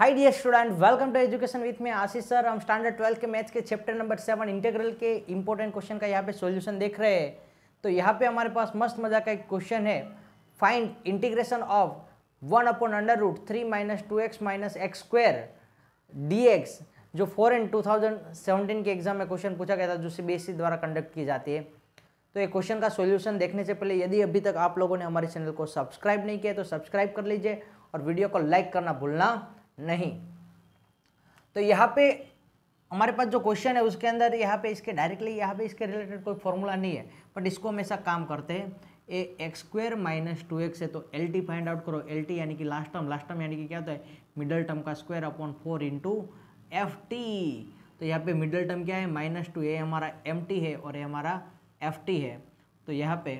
high dear student welcome to education with me Ashish sir हम standard twelfth के maths के chapter number seven integral के important question का यहाँ पे सॉल्यूशन देख रहे हैं तो यहाँ पे हमारे पास मस्त मजा का एक क्वेश्चन है find integration of one upon under root three minus two x minus x square d x जो four and two thousand seventeen के एग्जाम में क्वेश्चन पूछा गया था जो सी बी एस सी द्वारा कंडक्ट की जाती है तो ये क्वेश्चन का सोल्यूशन देखने से पहले यदि अभी तक आप लोगों ने हमारे चैनल को सब्सक्राइब नहीं किया तो सब्सक्राइब कर लीजिए और वीडियो को लाइक करना भूलना नहीं तो यहाँ पे हमारे पास जो क्वेश्चन है उसके अंदर यहाँ पे इसके डायरेक्टली यहाँ पे इसके रिलेटेड कोई फॉर्मूला नहीं है बट इसको हमेशा काम करते हैं a x square minus two x है तो एल टी फाइंड आउट करो एल टी यानी कि लास्ट टर्म लास्ट टर्म यानी कि क्या होता है मिडल टर्म का square upon four into F T तो यहाँ पे मिडल टर्म क्या है माइनस टू ए हमारा एम टी है और ये हमारा एफ टी है तो यहाँ पे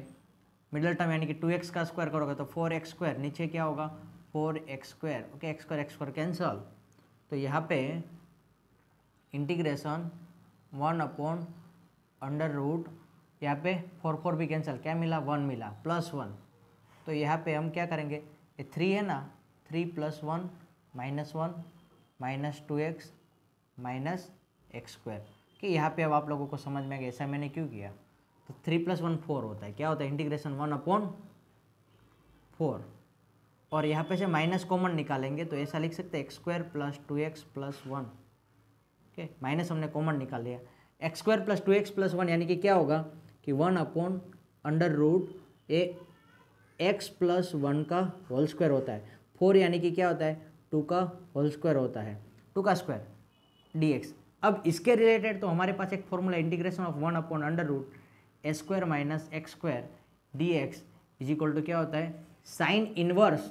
मिडल टर्म यानी कि टू एक्स का स्क्वायर करोगे तो फोर एक्स स्क्वायर नीचे क्या होगा four x square okay x square x square cancel तो यहाँ पे integration one upon under root यहाँ पे फोर फोर भी कैंसिल क्या मिला वन मिला प्लस वन तो यहाँ पे हम क्या करेंगे ये थ्री है ना three plus one minus one minus two x minus x square कि यहाँ पे अब आप लोगों को समझ में आ गया ऐसा मैंने क्यों किया तो थ्री प्लस वन फोर होता है क्या होता है इंटीग्रेशन वन अपॉन फोर और यहाँ पे से माइनस कॉमन निकालेंगे तो ऐसा लिख सकते हैं x square plus two x plus one okay minus हमने कॉमन निकाल लिया x square plus two x plus one यानी कि क्या होगा कि one upon under root a x plus one का होल स्क्वायर होता है फोर यानी कि क्या होता है टू का होल स्क्वायर होता है टू का स्क्वायर डी एक्स अब इसके रिलेटेड तो हमारे पास एक formula integration of one upon under root a square minus x square d x is equal to क्या होता है sine inverse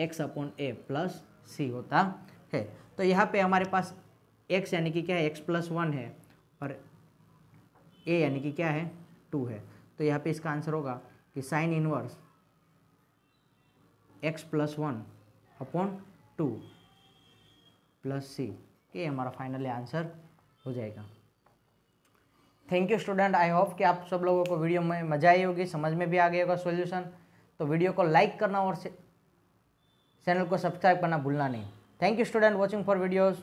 x upon a plus c होता है तो यहाँ पे हमारे पास एक्स यानी कि क्या है एक्स प्लस वन है और ए यानी कि क्या है टू है तो यहाँ पे इसका आंसर होगा कि sine inverse x plus one upon two plus c ये हमारा फाइनली आंसर हो जाएगा thank you student I hope कि आप सब लोगों को वीडियो में मजा आई होगी समझ में भी आ गया होगा सोल्यूशन तो वीडियो को लाइक करना और चैनल को सब्सक्राइब करना भूलना नहीं thank you student watching for videos